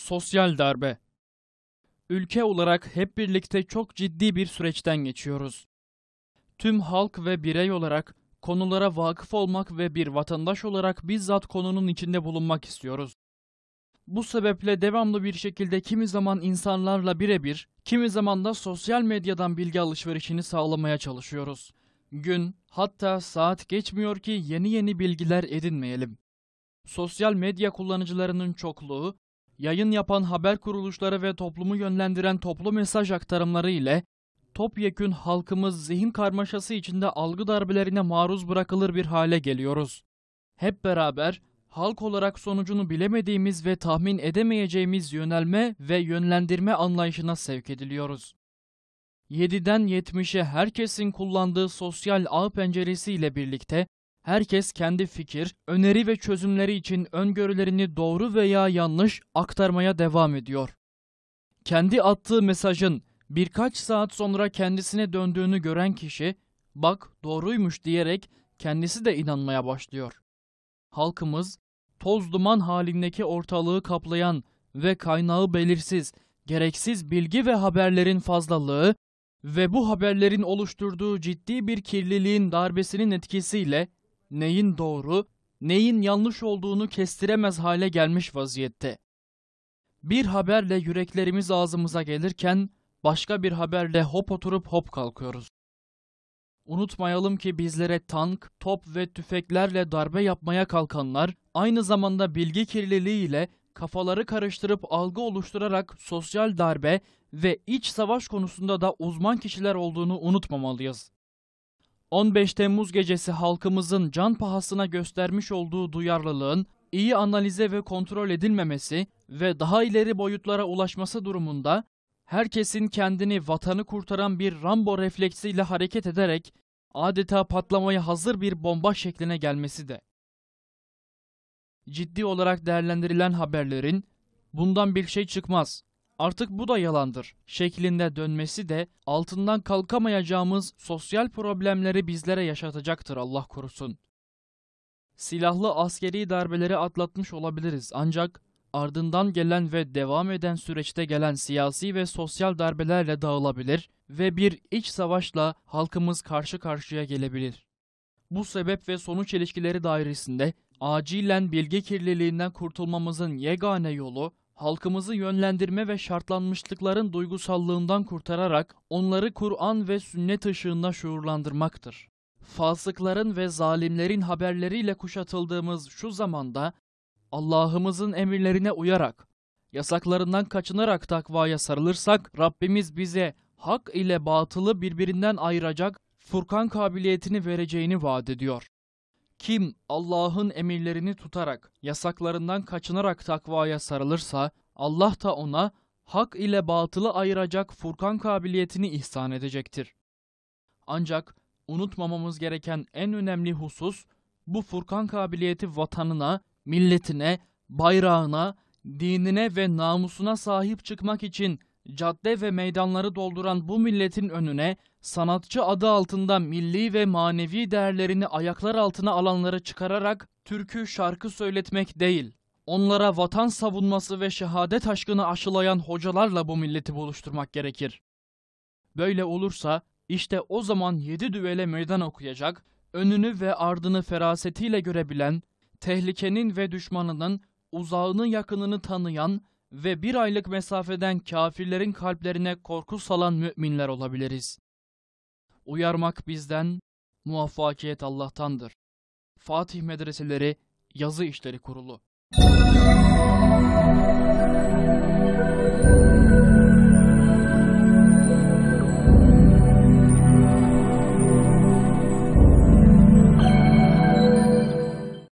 Sosyal darbe. Ülke olarak hep birlikte çok ciddi bir süreçten geçiyoruz. Tüm halk ve birey olarak konulara vakıf olmak ve bir vatandaş olarak bizzat konunun içinde bulunmak istiyoruz. Bu sebeple devamlı bir şekilde kimi zaman insanlarla birebir, kimi zaman da sosyal medyadan bilgi alışverişini sağlamaya çalışıyoruz. Gün, hatta saat geçmiyor ki yeni yeni bilgiler edinmeyelim. Sosyal medya kullanıcılarının çokluğu yayın yapan haber kuruluşları ve toplumu yönlendiren toplu mesaj aktarımları ile topyekün halkımız zihin karmaşası içinde algı darbelerine maruz bırakılır bir hale geliyoruz. Hep beraber halk olarak sonucunu bilemediğimiz ve tahmin edemeyeceğimiz yönelme ve yönlendirme anlayışına sevk ediliyoruz. 7'den 70'e herkesin kullandığı sosyal ağ penceresiyle birlikte Herkes kendi fikir, öneri ve çözümleri için öngörülerini doğru veya yanlış aktarmaya devam ediyor. Kendi attığı mesajın birkaç saat sonra kendisine döndüğünü gören kişi, bak doğruymuş diyerek kendisi de inanmaya başlıyor. Halkımız, toz duman halindeki ortalığı kaplayan ve kaynağı belirsiz, gereksiz bilgi ve haberlerin fazlalığı ve bu haberlerin oluşturduğu ciddi bir kirliliğin darbesinin etkisiyle neyin doğru, neyin yanlış olduğunu kestiremez hale gelmiş vaziyette. Bir haberle yüreklerimiz ağzımıza gelirken başka bir haberle hop oturup hop kalkıyoruz. Unutmayalım ki bizlere tank, top ve tüfeklerle darbe yapmaya kalkanlar aynı zamanda bilgi kirliliği ile kafaları karıştırıp algı oluşturarak sosyal darbe ve iç savaş konusunda da uzman kişiler olduğunu unutmamalıyız. 15 Temmuz gecesi halkımızın can pahasına göstermiş olduğu duyarlılığın iyi analize ve kontrol edilmemesi ve daha ileri boyutlara ulaşması durumunda herkesin kendini vatanı kurtaran bir Rambo refleksiyle hareket ederek adeta patlamaya hazır bir bomba şekline gelmesi de. Ciddi olarak değerlendirilen haberlerin bundan bir şey çıkmaz artık bu da yalandır şeklinde dönmesi de altından kalkamayacağımız sosyal problemleri bizlere yaşatacaktır Allah korusun. Silahlı askeri darbeleri atlatmış olabiliriz ancak ardından gelen ve devam eden süreçte gelen siyasi ve sosyal darbelerle dağılabilir ve bir iç savaşla halkımız karşı karşıya gelebilir. Bu sebep ve sonuç ilişkileri dairesinde acilen bilgi kirliliğinden kurtulmamızın yegane yolu halkımızı yönlendirme ve şartlanmışlıkların duygusallığından kurtararak onları Kur'an ve sünnet ışığında şuurlandırmaktır. Fasıkların ve zalimlerin haberleriyle kuşatıldığımız şu zamanda Allah'ımızın emirlerine uyarak, yasaklarından kaçınarak takvaya sarılırsak Rabbimiz bize hak ile batılı birbirinden ayıracak Furkan kabiliyetini vereceğini vaat ediyor. Kim Allah'ın emirlerini tutarak, yasaklarından kaçınarak takvaya sarılırsa, Allah da ona hak ile batılı ayıracak Furkan kabiliyetini ihsan edecektir. Ancak unutmamamız gereken en önemli husus, bu Furkan kabiliyeti vatanına, milletine, bayrağına, dinine ve namusuna sahip çıkmak için cadde ve meydanları dolduran bu milletin önüne sanatçı adı altında milli ve manevi değerlerini ayaklar altına alanları çıkararak türkü şarkı söyletmek değil, onlara vatan savunması ve şehadet aşkını aşılayan hocalarla bu milleti buluşturmak gerekir. Böyle olursa işte o zaman yedi düvele meydan okuyacak, önünü ve ardını ferasetiyle görebilen, tehlikenin ve düşmanının uzağını yakınını tanıyan, ve bir aylık mesafeden kafirlerin kalplerine korku salan müminler olabiliriz. Uyarmak bizden, muvaffakiyet Allah'tandır. Fatih Medreseleri Yazı İşleri Kurulu